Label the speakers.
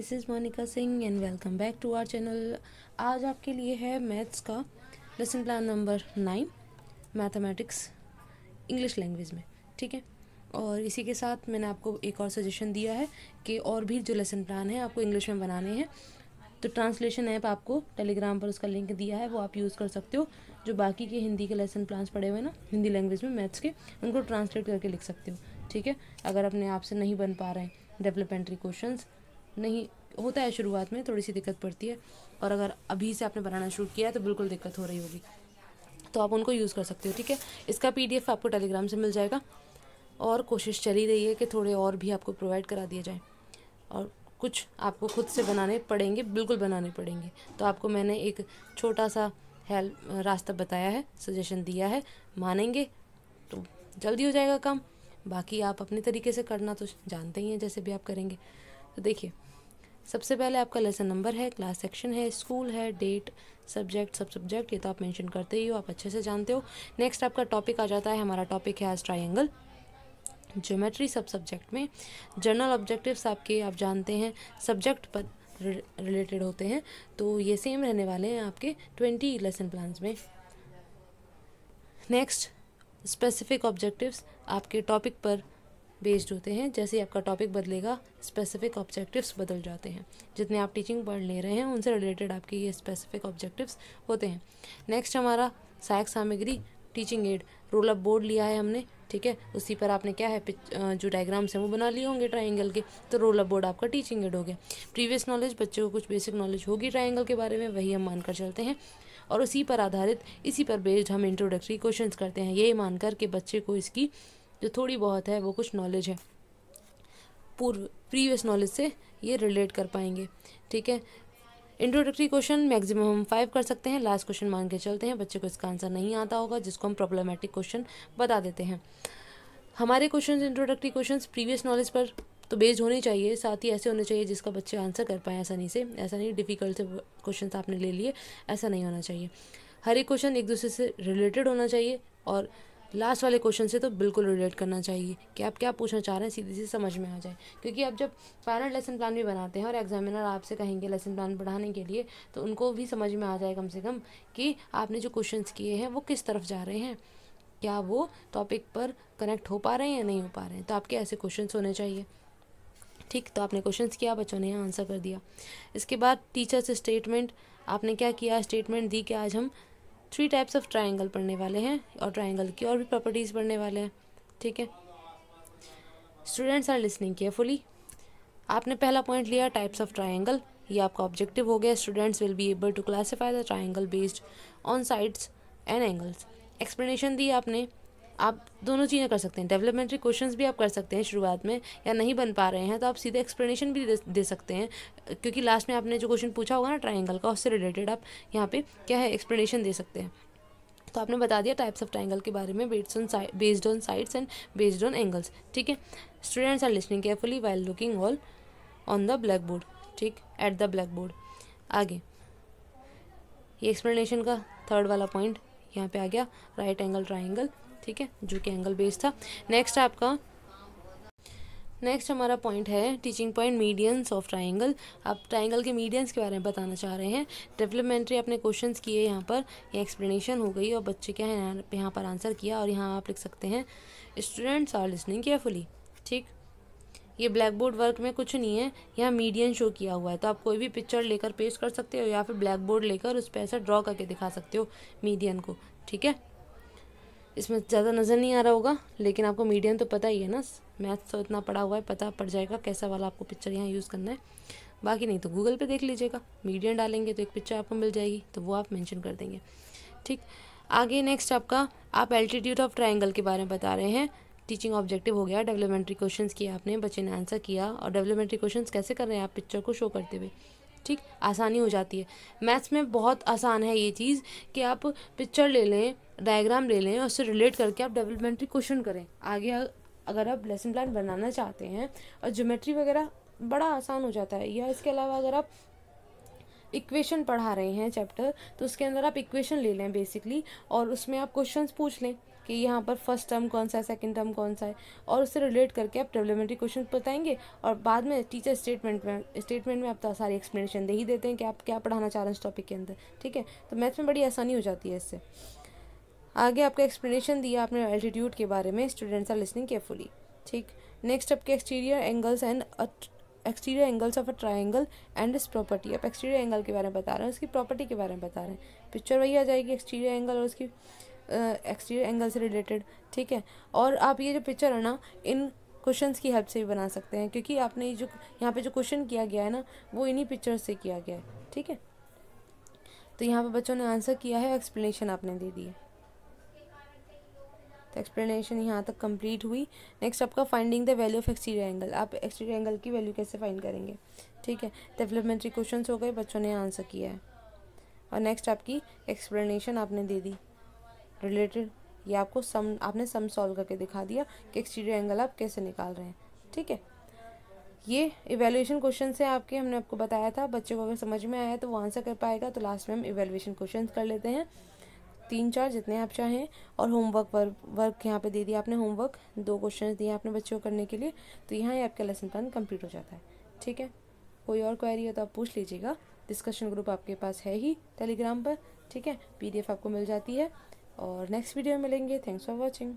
Speaker 1: this is Monika Singh and welcome back to our channel आज आपके लिए है मैथ्स का lesson plan number nine mathematics English language में ठीक है और इसी के साथ मैंने आपको एक और सजेशन दिया है कि और भी जो लेसन प्लान है आपको इंग्लिश में बनाने हैं तो ट्रांसलेशन ऐप आपको टेलीग्राम पर उसका लिंक दिया है वो आप यूज़ कर सकते हो जो बाकी के हिंदी के लेसन प्लान्स पड़े हुए हैं ना हिंदी लैंग्वेज में मैथ्स के उनको ट्रांसलेट करके लिख सकते हो ठीक है अगर अपने आप से नहीं बन पा रहे हैं डेवलपमेंट्री क्वेश्चंस नहीं होता है शुरुआत में थोड़ी सी दिक्कत पड़ती है और अगर अभी से आपने बनाना शुरू किया है तो बिल्कुल दिक्कत हो रही होगी तो आप उनको यूज़ कर सकते हो ठीक है इसका पी आपको टेलीग्राम से मिल जाएगा और कोशिश चली रही है कि थोड़े और भी आपको प्रोवाइड करा दिए जाए और कुछ आपको खुद से बनाने पड़ेंगे बिल्कुल बनाने पड़ेंगे तो आपको मैंने एक छोटा सा हेल्प रास्ता बताया है सजेशन दिया है मानेंगे तो जल्दी हो जाएगा काम बाकी आप अपने तरीके से करना तो जानते ही हैं जैसे भी आप करेंगे तो देखिए सबसे पहले आपका लेसन नंबर है क्लास सेक्शन है स्कूल है डेट सब्जेक्ट सब सब्जेक्ट ये तो आप मेंशन करते ही हो आप अच्छे से जानते हो नेक्स्ट आपका टॉपिक आ जाता है हमारा टॉपिक है आज ट्राइंगल ज्योमेट्री सब सब्जेक्ट में जर्नल ऑब्जेक्टिव्स आपके आप जानते हैं सब्जेक्ट पर रिलेटेड होते हैं तो ये सेम रहने वाले हैं आपके ट्वेंटी लेसन प्लान्स में नेक्स्ट स्पेसिफिक ऑब्जेक्टिव्स आपके टॉपिक पर बेस्ड होते हैं जैसे आपका टॉपिक बदलेगा स्पेसिफिक ऑब्जेक्टिव्स बदल जाते हैं जितने आप टीचिंग पढ़ ले रहे हैं उनसे रिलेटेड आपके ये स्पेसिफिक ऑब्जेक्टिव्स होते हैं नेक्स्ट हमारा सहायक सामग्री teaching aid roll up board लिया है हमने ठीक है उसी पर आपने क्या है जो डायग्राम्स हैं वो बना लिए होंगे ट्राइंगल के तो रोल अप बोर्ड आपका टीचिंग एड हो गया प्रीवियस नॉलेज बच्चों को कुछ बेसिक नॉलेज होगी ट्राइंगल के बारे में वही हम मानकर चलते हैं और उसी पर आधारित इसी पर बेस्ड हम इंट्रोडक्टरी क्वेश्चंस करते हैं ये मानकर कि बच्चे को इसकी जो थोड़ी बहुत है वो कुछ नॉलेज है पूर्व प्रीवियस नॉलेज से ये रिलेट कर पाएंगे ठीक है इंट्रोडक्टरी क्वेश्चन मैक्सिमम हम फाइव कर सकते हैं लास्ट क्वेश्चन मान के चलते हैं बच्चे को इसका आंसर नहीं आता होगा जिसको हम प्रॉब्लमेटिक क्वेश्चन बता देते हैं हमारे question introductory question previous knowledge पर तो बेस्ड होने चाहिए साथ ही ऐसे होने चाहिए जिसका बच्चे आंसर कर पाए आसानी से ऐसा नहीं डिफ़िकल्ट से क्वेश्चन आपने ले लिए ऐसा नहीं होना चाहिए हर एक क्वेश्चन एक दूसरे से रिलेटेड होना चाहिए और लास्ट वाले क्वेश्चन से तो बिल्कुल रिलेट करना चाहिए कि आप क्या पूछना चाह रहे हैं सीधी से समझ में आ जाए क्योंकि आप जब फाइनल लेसन प्लान भी बनाते हैं और एग्जामिनर आपसे कहेंगे लेसन प्लान पढ़ाने के लिए तो उनको भी समझ में आ जाए कम से कम कि आपने जो क्वेश्चन किए हैं वो किस तरफ जा रहे हैं क्या वो टॉपिक पर कनेक्ट हो पा रहे हैं या नहीं हो पा रहे हैं तो आपके ऐसे क्वेश्चन होने चाहिए ठीक तो आपने क्वेश्चन किया बच्चों ने आंसर कर दिया इसके बाद टीचर से स्टेटमेंट आपने क्या किया स्टेटमेंट दी कि आज हम थ्री टाइप्स ऑफ ट्राइंगल पढ़ने वाले हैं और ट्राइंगल की और भी प्रॉपर्टीज़ पढ़ने वाले हैं ठीक है स्टूडेंट्स आर लिसनिंग केयरफुली आपने पहला पॉइंट लिया टाइप्स ऑफ ट्राइंगल ये आपका ऑब्जेक्टिव हो गया students will be able to classify the triangle based on sides and angles explanation दी आपने आप दोनों चीज़ें कर सकते हैं डेवलपमेंट्री क्वेश्चंस भी आप कर सकते हैं शुरुआत में या नहीं बन पा रहे हैं तो आप सीधे एक्सप्लेनेशन भी दे, दे सकते हैं क्योंकि लास्ट में आपने जो क्वेश्चन पूछा होगा ना ट्राइंगल का उससे रिलेटेड आप यहाँ पे क्या है एक्सप्लेनेशन दे सकते हैं तो आपने बता दिया टाइप्स ऑफ ट्राइंगल के बारे में based on based on sides and based on angles ठीक है students are listening carefully while looking all on the black board ठीक एट द ब्लैक बोर्ड आगे ये एक्सप्लेनेशन का थर्ड वाला पॉइंट यहाँ पे आ गया राइट एंगल ट्राइंगल ठीक है जो कि एंगल बेस था नेक्स्ट आपका नेक्स्ट हमारा पॉइंट है teaching point medians of triangle आप ट्राइंगल के मीडियंस के बारे में बताना चाह रहे हैं डेवलपमेंट्री आपने क्वेश्चंस किए यहाँ पर ये एक्सप्लेनेशन हो गई और बच्चे क्या है यहाँ पर आंसर किया और यहाँ आप लिख सकते हैं स्टूडेंट्स आर लिसनिंग केयरफुली ठीक ये ब्लैक बोर्ड वर्क में कुछ नहीं है यहाँ मीडियन शो किया हुआ है तो आप कोई भी पिक्चर लेकर पेश कर सकते हो या फिर ब्लैक बोर्ड लेकर उस पर ऐसा ड्रॉ करके दिखा सकते हो मीडियन को ठीक है इसमें ज़्यादा नज़र नहीं आ रहा होगा लेकिन आपको मीडियम तो पता ही है ना मैथ्स तो इतना पड़ा हुआ है पता पड़ जाएगा कैसा वाला आपको पिक्चर यहाँ यूज़ करना है बाकी नहीं तो गूगल पे देख लीजिएगा मीडियम डालेंगे तो एक पिक्चर आपको मिल जाएगी तो वो आप मेंशन कर देंगे ठीक आगे नेक्स्ट आपका आप एल्टीट्यूड ऑफ ट्राइंगल के बारे में बता रहे हैं टीचिंग ऑब्जेक्टिव हो गया डेवलपमेंट्री क्वेश्चन किया आपने बच्चे ने आंसर किया और डेवलपमेंट्री क्वेश्चन कैसे कर रहे हैं आप पिक्चर को शो करते हुए ठीक आसानी हो जाती है मैथ्स में बहुत आसान है ये चीज़ कि आप पिक्चर ले लें डायग्राम ले लें और उससे रिलेट करके आप डेवलपमेंट्री क्वेश्चन करें आगे अगर आप लेसन प्लान बनाना चाहते हैं और ज्योमेट्री वगैरह बड़ा आसान हो जाता है या इसके अलावा अगर आप इक्वेशन पढ़ा रहे हैं चैप्टर तो उसके अंदर आप इक्वेशन ले लें बेसिकली और उसमें आप क्वेश्चंस पूछ लें कि यहाँ पर फर्स्ट टर्म कौन सा है सेकेंड टर्म कौन सा है और उससे रिलेट करके आप प्रॉब्लमेटिक क्वेश्चन बताएंगे और बाद में टीचर स्टेटमेंट में स्टेटमेंट में आप तो सारी एक्सप्लेनेशन दे ही देते हैं कि आप क्या पढ़ाना चाह रहे हैं इस टॉपिक के अंदर ठीक है तो मैथ्स में बड़ी आसानी हो जाती है इससे आगे आपका एक्सप्लेनेशन दिया आपने एल्टीट्यूड के बारे में स्टूडेंट्स आर लिसनिंग केयरफुली ठीक नेक्स्ट आपके exterior angles and exterior angles of a triangle and इस प्रॉपर्टी आप एक्सटीरियर एंगल के बारे में बता रहे हैं उसकी प्रॉपर्टी के बारे में बता रहे हैं पिक्चर वही आ जाएगी एक्सटीरियर एंगल और उसकी एक्सटीरियर एंगल से रिलेटेड ठीक है और आप ये जो पिक्चर है ना इन क्वेश्चंस की हेल्प से भी बना सकते हैं क्योंकि आपने ये जो यहाँ पे जो क्वेश्चन किया गया है ना वो इन्हीं पिक्चर से किया गया है ठीक है तो यहाँ पे बच्चों ने आंसर किया है एक्सप्लेनेशन आपने दे दी है तो एक्सप्लेनेशन यहाँ तक कंप्लीट हुई नेक्स्ट आपका finding the value of exterior angle आप एक्सटीरियर एंगल की वैल्यू कैसे फाइंड करेंगे ठीक है डेवलपमेंट्री क्वेश्चन हो गए बच्चों ने आंसर किया है और नेक्स्ट आपकी एक्सप्लेनेशन आपने दे दी रिलेटेड ये आपको सम आपने सम सॉल्व करके दिखा दिया कि एक्सटीरियर एंगल आप कैसे निकाल रहे हैं ठीक है ये इवेल्यूशन क्वेश्चन है आपके हमने आपको बताया था बच्चे को अगर समझ में आया तो वो आंसर कर पाएगा तो लास्ट में हम इवेल्यूशन क्वेश्चन कर लेते हैं तीन चार जितने आप चाहें और होमवर्क वर्क वर्क यहाँ पे दे दिया आपने होमवर्क दो क्वेश्चन दिए आपने बच्चों को करने के लिए तो यहाँ ही आपका लेसन प्लान कंप्लीट हो जाता है ठीक है कोई और क्वेरी हो तो आप पूछ लीजिएगा डिस्कशन ग्रुप आपके पास है ही टेलीग्राम पर ठीक है पीडीएफ आपको मिल जाती है और नेक्स्ट वीडियो में मिलेंगे थैंक्स फॉर वॉचिंग